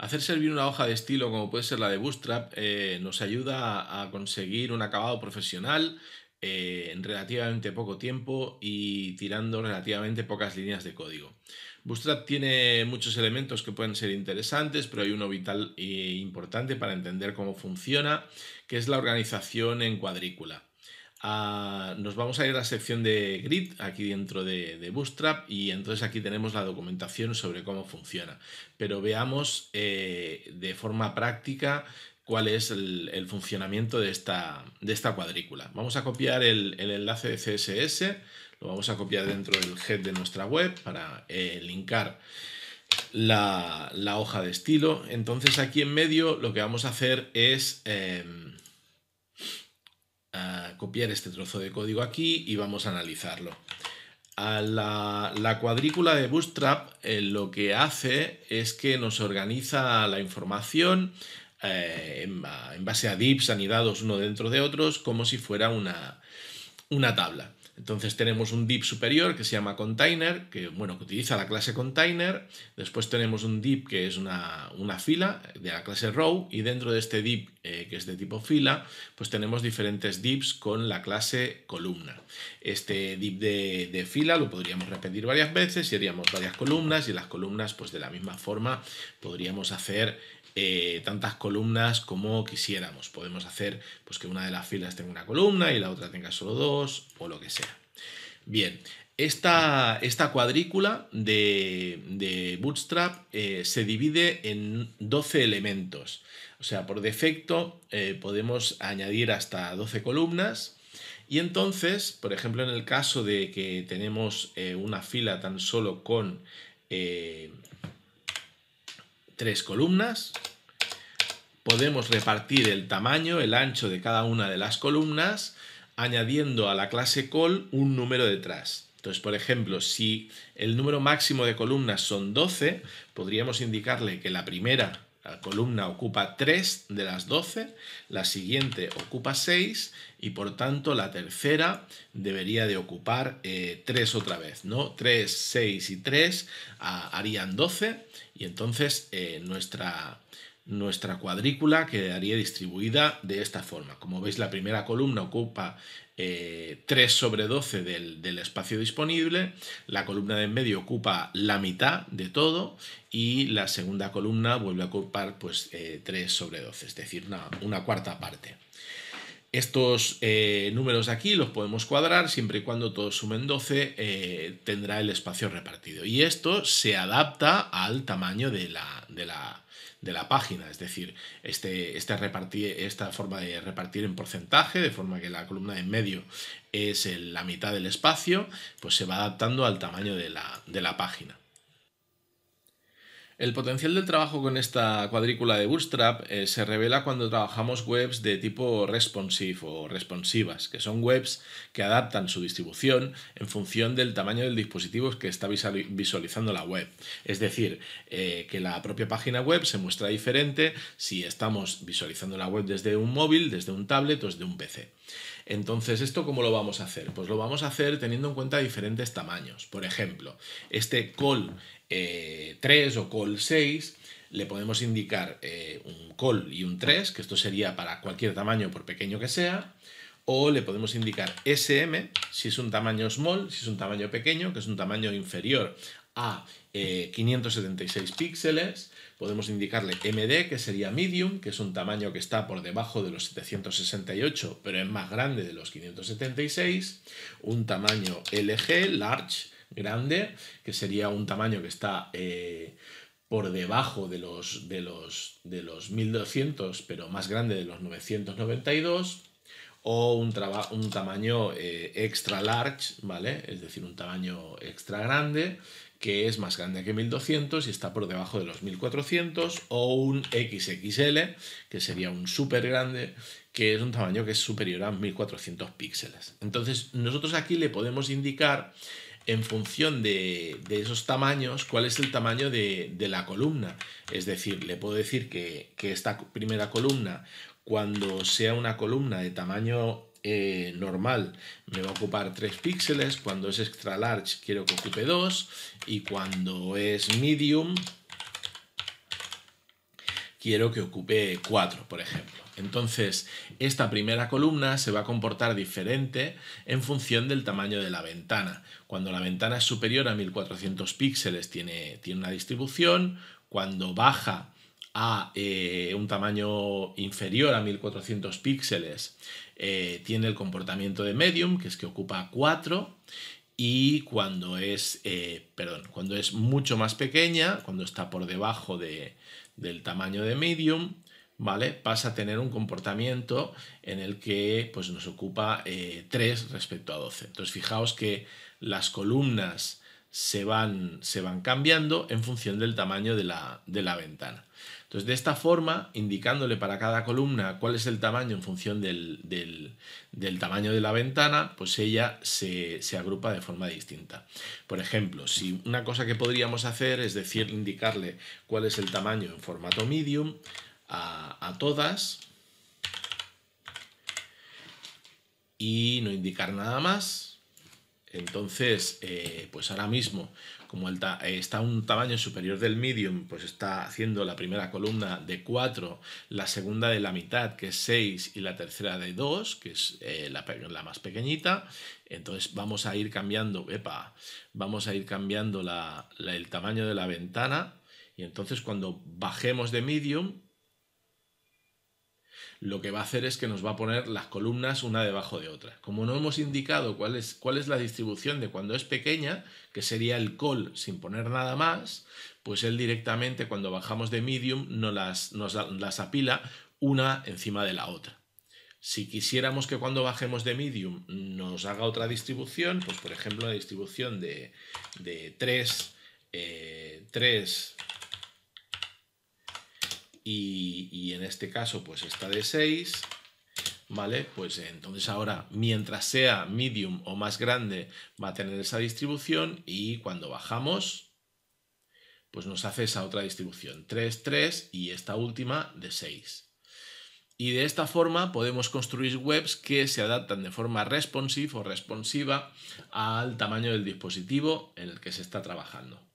Hacer servir una hoja de estilo como puede ser la de Bootstrap eh, nos ayuda a conseguir un acabado profesional eh, en relativamente poco tiempo y tirando relativamente pocas líneas de código. Bootstrap tiene muchos elementos que pueden ser interesantes, pero hay uno vital e importante para entender cómo funciona, que es la organización en cuadrícula. Ah, nos vamos a ir a la sección de Grid, aquí dentro de, Bootstrap, y entonces aquí tenemos la documentación sobre cómo funciona. Pero veamos eh, de forma práctica cuál es el, funcionamiento de esta, de esta, cuadrícula. Vamos a copiar el, enlace de CSS, lo vamos a copiar dentro del head de nuestra web para eh, linkar la, hoja de estilo. Entonces aquí en medio lo que vamos a hacer es... Em, a copiar este trozo de código aquí y vamos a analizarlo. A la, cuadrícula de Bootstrap eh, lo que hace es que nos organiza la información eh, en, base a divs anidados uno dentro de otros como si fuera una, una tabla. Entonces tenemos un div superior que se llama container, que bueno, que utiliza la clase container. Después tenemos un div que es una, fila de la clase row y dentro de este div eh, que es de tipo fila, pues tenemos diferentes divs con la clase columna. Este div de, de fila lo podríamos repetir varias veces y haríamos varias columnas y las columnas pues de la misma forma podríamos hacer eh, tantas columnas como quisiéramos. Podemos hacer pues, que una de las filas tenga una columna y la otra tenga solo dos o lo que sea. Bien, esta, esta cuadrícula de, de Bootstrap eh, se divide en 12 elementos. O sea, por defecto eh, podemos añadir hasta 12 columnas. Y entonces, por ejemplo, en el caso de que tenemos una fila tan solo con tres columnas. Podemos repartir el tamaño, el ancho de cada una de las columnas, añadiendo a la clase col un número detrás. Entonces, por ejemplo, si el número máximo de columnas son 12, podríamos indicarle que la primera la columna ocupa 3 de las 12, la siguiente ocupa 6 y por tanto la tercera debería de ocupar eh, 3 otra vez, ¿no? 3, 6 y 3 ah, harían 12 y entonces eh, nuestra, nuestra cuadrícula quedaría distribuida de esta forma. Como veis, la primera columna ocupa 3 eh, sobre 12 del, espacio disponible, la columna de en medio ocupa la mitad de todo y la segunda columna vuelve a ocupar pues, 3 eh, sobre 12, es decir, una, cuarta parte. Estos eh, números aquí los podemos cuadrar siempre y cuando todos sumen 12 tendrá el espacio repartido. Y esto se adapta al tamaño de la, de la de la página, es decir, este, este repartir, esta forma de repartir en porcentaje, de forma que la columna de en medio es la mitad del espacio, pues se va adaptando al tamaño de la página. El potencial del trabajo con esta cuadrícula de Bootstrap eh, se revela cuando trabajamos webs de tipo responsive o responsivas, que son webs que adaptan su distribución en función del tamaño del dispositivo que está visualizando la web. Es decir, eh, que la propia página web se muestra diferente si estamos visualizando la web desde un móvil, desde un tablet o desde un PC. Entonces, ¿esto cómo lo vamos a hacer? Pues lo vamos a hacer teniendo en cuenta diferentes tamaños. Por ejemplo, este call 3 eh, o col 6, le podemos indicar eh, un col y un 3, que esto sería para cualquier tamaño por pequeño que sea, o le podemos indicar SM si es un tamaño small, si es un tamaño pequeño, que es un tamaño inferior a 576 eh, píxeles, podemos indicarle MD, que sería medium, que es un tamaño que está por debajo de los 768, pero es más grande de los 576, un tamaño LG, large, grande, que sería un tamaño que está eh, por debajo de los, de, los, de los 1200, pero más grande de los 992, o un, trabajo, un tamaño eh, extra large, ¿vale? Es decir, un tamaño extra grande, que es más grande que 1200 y está por debajo de los 1400, o un XXL, que sería un súper grande, que es un tamaño que es superior a 1400 píxeles. Entonces, nosotros aquí le podemos indicar en función de, esos tamaños, cuál es el tamaño de, la columna. Es decir, le puedo decir que, esta primera columna, cuando sea una columna de tamaño eh, normal, me va a ocupar 3 píxeles, cuando es extra large quiero que ocupe 2 y cuando es medium quiero que ocupe 4, por ejemplo. Entonces, esta primera columna se va a comportar diferente en función del tamaño de la ventana. Cuando la ventana es superior a 1400 píxeles tiene, tiene una distribución, cuando baja a eh, un tamaño inferior a 1400 píxeles eh, tiene el comportamiento de medium, que es que ocupa 4, y cuando es, eh, perdón, cuando es mucho más pequeña, cuando está por debajo del tamaño de medium, ¿vale? Pasa a tener un comportamiento en el que pues, nos ocupa 3 eh, respecto a 12. Entonces, fijaos que las columnas se van, se van cambiando en función del tamaño de la, de la, ventana. Entonces, de esta forma, indicándole para cada columna cuál es el tamaño en función del, del, tamaño de la ventana, pues ella se, se agrupa de forma distinta. Por ejemplo, si una cosa que podríamos hacer es decir, indicarle cuál es el tamaño en formato medium, a, todas y no indicar nada más. Entonces, eh, pues ahora mismo, como eh, está un tamaño superior del medium, pues está haciendo la primera columna de 4, la segunda de la mitad, que es 6, y la tercera de 2, que es eh, la, más pequeñita. Entonces vamos a ir cambiando, vamos a ir cambiando la, el tamaño de la ventana. Y entonces cuando bajemos de medium, lo que va a hacer es que nos va a poner las columnas una debajo de otra. Como no hemos indicado cuál es, cuál es la distribución de cuando es pequeña, que sería el col sin poner nada más, pues él directamente cuando bajamos de medium nos las, nos las apila una encima de la otra. Si quisiéramos que cuando bajemos de medium nos haga otra distribución, pues por ejemplo la distribución de, 3, 3 y, en este caso pues está de 6, ¿vale? Pues entonces ahora, mientras sea medium o más grande, va a tener esa distribución y cuando bajamos, pues nos hace esa otra distribución, 3, 3 y esta última de 6. Y de esta forma podemos construir webs que se adaptan de forma responsive o responsiva al tamaño del dispositivo en el que se está trabajando.